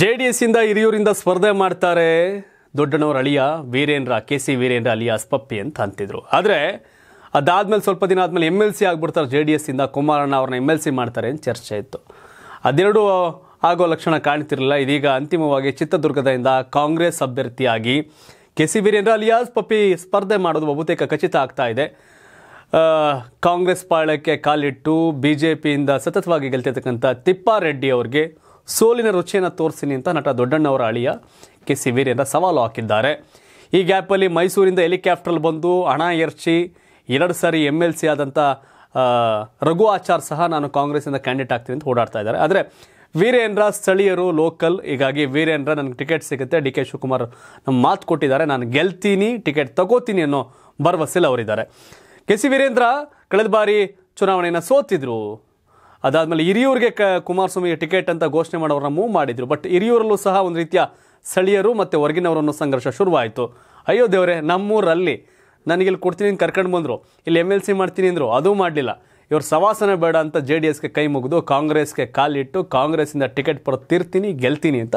J D S ಇಂದ ಹಿರಿಯೂರಿಂದ ಸ್ಪರ್ಧೆ ಮಾಡ್ತಾರೆ ದೊಡ್ಡನವ್ರ ಅಳಿಯ Veerendra K C Veerendra alias Pappi ಅಂತ ಅಂತಿದ್ರು ಆದರೆ ಅದಾದ್ಮೇಲೆ ಸ್ವಲ್ಪ ದಿನ ಆದಮೇಲೆ ಎಮ್ ಎಲ್ ಸಿ ಆಗ್ಬಿಡ್ತಾರೆ ಜೆ ಡಿ ಎಸ್ ಇಂದ ಕುಮಾರಣ್ಣ ಅವ್ರನ್ನ ಎಮ್ ಎಲ್ ಸಿ ಮಾಡ್ತಾರೆ ಅಂತ ಚರ್ಚೆ ಇತ್ತು ಅದೆರಡು ಆಗೋ ಲಕ್ಷಣ ಕಾಣ್ತಿರಲಿಲ್ಲ ಇದೀಗ ಅಂತಿಮವಾಗಿ ಚಿತ್ರದುರ್ಗದಿಂದ ಕಾಂಗ್ರೆಸ್ ಅಭ್ಯರ್ಥಿಯಾಗಿ K C Veerendra alias Pappi ಸ್ಪರ್ಧೆ ಮಾಡೋದು ಬಹುತೇಕ ಖಚಿತ ಆಗ್ತಾ ಇದೆ ಕಾಂಗ್ರೆಸ್ ಪಾಳಕ್ಕೆ ಕಾಲಿಟ್ಟು ಬಿ ಜೆ ಪಿಯಿಂದ ಸತತವಾಗಿ ಗೆಲ್ತಿರ್ತಕ್ಕಂಥ ತಿಪ್ಪಾರೆಡ್ಡಿ ಅವ್ರಿಗೆ ಸೋಲಿನ ರುಚಿಯನ್ನು ತೋರಿಸ್ತೀನಿ ಅಂತ ನಟ ದೊಡ್ಡಣ್ಣವರ ಅಳಿಯ ಕೆ ಸಿ ವೀರೇಂದ್ರ ಸವಾಲು ಹಾಕಿದ್ದಾರೆ ಈ ಗ್ಯಾಪಲ್ಲಿ ಮೈಸೂರಿಂದ ಹೆಲಿಕಾಪ್ಟರ್ ಬಂದು ಹಣ ಎರ್ಚಿ ಎರಡು ಸಾರಿ ಎಮ್ ಎಲ್ ಸಿ ಆದಂಥ ರಘು ಆಚಾರ್ ಸಹ ನಾನು ಕಾಂಗ್ರೆಸ್ಸಿಂದ ಕ್ಯಾಂಡಿಡೇಟ್ ಆಗ್ತೀನಿ ಅಂತ ಓಡಾಡ್ತಾ ಇದ್ದಾರೆ ಆದರೆ ವೀರೇಂದ್ರ ಸ್ಥಳೀಯರು ಲೋಕಲ್ ಹೀಗಾಗಿ ವೀರೇಂದ್ರ ನನಗೆ ಟಿಕೆಟ್ ಸಿಗುತ್ತೆ ಡಿ ಕೆ ಶಿವಕುಮಾರ್ ನಮ್ಮ ಮಾತು ಕೊಟ್ಟಿದ್ದಾರೆ ನಾನು ಗೆಲ್ತೀನಿ ಟಿಕೆಟ್ ತಗೋತೀನಿ ಅನ್ನೋ ಭರವಸೆಲಿ ಅವರಿದ್ದಾರೆ ಕೆ ಸಿ ವೀರೇಂದ್ರ ಕಳೆದ ಬಾರಿ ಚುನಾವಣೆಯನ್ನು ಸೋತಿದ್ರು ಅದಾದ್ಮೇಲೆ ಹಿರಿಯೂರಿಗೆ ಕ ಕುಮಾರಸ್ವಾಮಿಗೆ ಟಿಕೆಟ್ ಅಂತ ಘೋಷಣೆ ಮಾಡೋರನ್ನ ಮೂವ್ ಮಾಡಿದರು ಬಟ್ ಹಿರಿಯೂರಲ್ಲೂ ಸಹ ಒಂದು ರೀತಿಯ ಸ್ಥಳೀಯರು ಮತ್ತು ಹೊರಗಿನವರನ್ನು ಸಂಘರ್ಷ ಶುರುವಾಯಿತು ಅಯ್ಯೋ ದೇವರೇ ನಮ್ಮೂರಲ್ಲಿ ನನಗಿಲ್ಲಿ ಕೊಡ್ತೀನಿ ಅಂತ ಕರ್ಕೊಂಡು ಬಂದರು ಇಲ್ಲಿ ಎಮ್ ಎಲ್ ಸಿ ಮಾಡ್ತೀನಿ ಅಂದರು ಅದು ಮಾಡಲಿಲ್ಲ ಇವರು ಸವಾಸನ ಬೇಡ ಅಂತ ಜೆ ಡಿ ಎಸ್ಗೆ ಕೈ ಮುಗಿದು ಕಾಂಗ್ರೆಸ್ಗೆ ಕಾಲಿಟ್ಟು ಕಾಂಗ್ರೆಸ್ಸಿಂದ ಟಿಕೆಟ್ ತೀರ್ತೀನಿ ಗೆಲ್ತೀನಿ ಅಂತ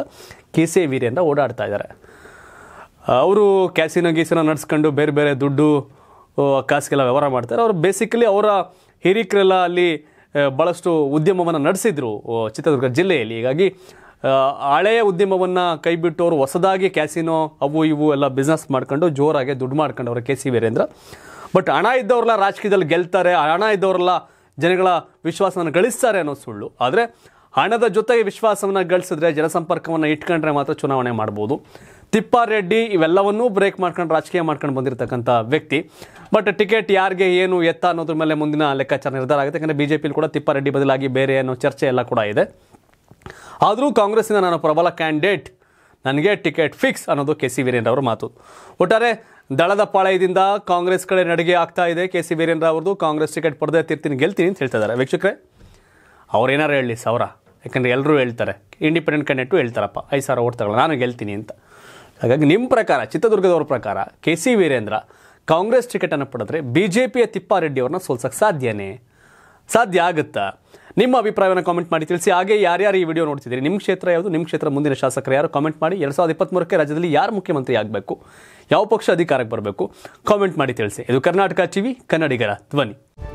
ಕೆ ಸಿ ವೀರೇಂದ್ರ ಓಡಾಡ್ತಾ ಇದ್ದಾರೆ ಅವರು ಕ್ಯಾಸಿನೋ ಗೀಸಿನ ನಡೆಸ್ಕೊಂಡು ಬೇರೆ ಬೇರೆ ದುಡ್ಡು ಕಾಸಿಗೆಲ್ಲ ವ್ಯವಹಾರ ಮಾಡ್ತಾರೆ ಅವರು ಬೇಸಿಕಲಿ ಅವರ ಹಿರಿಕರೆಲ್ಲ ಅಲ್ಲಿ ಭಾಳಷ್ಟು ಉದ್ಯಮವನ್ನು ನಡೆಸಿದ್ರು ಚಿತ್ರದುರ್ಗ ಜಿಲ್ಲೆಯಲ್ಲಿ ಹೀಗಾಗಿ ಹಳೆಯ ಉದ್ಯಮವನ್ನು ಕೈಬಿಟ್ಟು ಅವರು ಹೊಸದಾಗಿ ಕ್ಯಾಸಿನೋ ಅವು ಇವು ಎಲ್ಲ ಬಿಸ್ನೆಸ್ ಮಾಡ್ಕೊಂಡು ಜೋರಾಗಿ ದುಡ್ಡು ಮಾಡ್ಕೊಂಡವರು ಕೆ ಸಿ ವೀರೇಂದ್ರ ಬಟ್ ಹಣ ಇದ್ದವ್ರಲ್ಲ ರಾಜಕೀಯದಲ್ಲಿ ಗೆಲ್ತಾರೆ ಹಣ ಇದ್ದವ್ರಲ್ಲ ಜನಗಳ ವಿಶ್ವಾಸವನ್ನು ಗಳಿಸ್ತಾರೆ ಅನ್ನೋ ಸುಳ್ಳು ಆದರೆ ಹಣದ ಜೊತೆಗೆ ವಿಶ್ವಾಸವನ್ನು ಗಳಿಸಿದ್ರೆ ಜನಸಂಪರ್ಕವನ್ನು ಇಟ್ಕೊಂಡ್ರೆ ಮಾತ್ರ ಚುನಾವಣೆ ಮಾಡ್ಬೋದು ತಿಪ್ಪಾರೆಡ್ಡಿ ಇವೆಲ್ಲವನ್ನೂ ಬ್ರೇಕ್ ಮಾಡ್ಕೊಂಡು ರಾಜಕೀಯ ಮಾಡ್ಕೊಂಡು ಬಂದಿರತಕ್ಕಂಥ ವ್ಯಕ್ತಿ ಬಟ್ ಟಿಕೆಟ್ ಯಾರಿಗೆ ಏನು ಎತ್ತ ಅನ್ನೋದ್ರ ಮೇಲೆ ಮುಂದಿನ ಲೆಕ್ಕಾಚಾರ ನಿರ್ಧಾರ ಆಗುತ್ತೆ ಯಾಕಂದರೆ ಬಿ ಜೆ ಪಿಲಿ ಕೂಡ ತಿಪ್ಪಾರೆಡ್ಡಿ ಬದಲಾಗಿ ಬೇರೆ ಅನ್ನೋ ಚರ್ಚೆ ಎಲ್ಲ ಕೂಡ ಇದೆ ಆದರೂ ಕಾಂಗ್ರೆಸ್ಸಿನ ನಾನು ಪ್ರಬಲ ಕ್ಯಾಂಡಿಡೇಟ್ ನನಗೆ ಟಿಕೆಟ್ ಫಿಕ್ಸ್ ಅನ್ನೋದು ಕೆ ಸಿ ವೀರೇಂದ್ರ ಮಾತು ಒಟ್ಟಾರೆ ದಳದ ಪಾಳಯದಿಂದ ಕಾಂಗ್ರೆಸ್ ಕಡೆ ನಡಿಗೆ ಆಗ್ತಾ ಇದೆ ಕೆ ಸಿ ವೀರೇಂದ್ರ ಅವ್ರದ್ದು ಕಾಂಗ್ರೆಸ್ ಟಿಕೆಟ್ ಪಡೆದೇ ತಿರ್ತೀನಿ ಗೆಲ್ತೀನಿ ಅಂತ ಹೇಳ್ತಾ ಇದ್ದಾರೆ ವೀಕ್ಷಕರೇ ಅವ್ರು ಏನಾರು ಹೇಳಿ ಸಾವಿರ ಯಾಕಂದರೆ ಎಲ್ಲರೂ ಹೇಳ್ತಾರೆ ಇಂಡಿಪೆಂಡೆಂಟ್ ಕ್ಯಾಂಡಿಡೇಟು ಹೇಳ್ತಾರಪ್ಪ ಐದು ಸಾವಿರ ಓಟ್ ತಗೊಳ್ಳ ನಾನು ಗೆಲ್ತೀನಿ ಅಂತ ಹಾಗಾಗಿ ನಿಮ್ಮ ಪ್ರಕಾರ ಚಿತ್ರದುರ್ಗದವ್ರ ಪ್ರಕಾರ ಕೆ ಸಿ ವೀರೇಂದ್ರ ಕಾಂಗ್ರೆಸ್ ಟಿಕೆಟನ್ನು ಪಡೆದ್ರೆ ಬಿ ಜೆ ಪಿಯ ತಿಪ್ಪಾರೆಡ್ಡಿಯವ್ರನ್ನ ಸೋಲ್ಸೋಕ್ಕೆ ಸಾಧ್ಯನೇ ಸಾಧ್ಯ ಆಗುತ್ತಾ ನಿಮ್ಮ ಅಭಿಪ್ರಾಯವನ್ನು ಕಾಮೆಂಟ್ ಮಾಡಿ ತಿಳಿಸಿ ಹಾಗೆ ಯಾರ್ಯಾರು ಈ ವಿಡಿಯೋ ನೋಡ್ತಿದ್ದೀರಿ ನಿಮ್ಮ ಕ್ಷೇತ್ರ ಯಾವುದು ನಿಮ್ಮ ಕ್ಷೇತ್ರ ಮುಂದಿನ ಶಾಸಕರು ಯಾರು ಕಾಮೆಂಟ್ ಮಾಡಿ ಎರಡು ಸಾವಿರದ ಇಪ್ಪತ್ತ್ಮೂರಕ್ಕೆ ರಾಜ್ಯದಲ್ಲಿ ಯಾರು ಮುಖ್ಯಮಂತ್ರಿ ಆಗಬೇಕು ಯಾವ ಪಕ್ಷ ಅಧಿಕಾರಕ್ಕೆ ಬರಬೇಕು ಕಾಮೆಂಟ್ ಮಾಡಿ ತಿಳಿಸಿ ಇದು ಕರ್ನಾಟಕ ಟಿವಿ ಕನ್ನಡಿಗರ ಧ್ವನಿ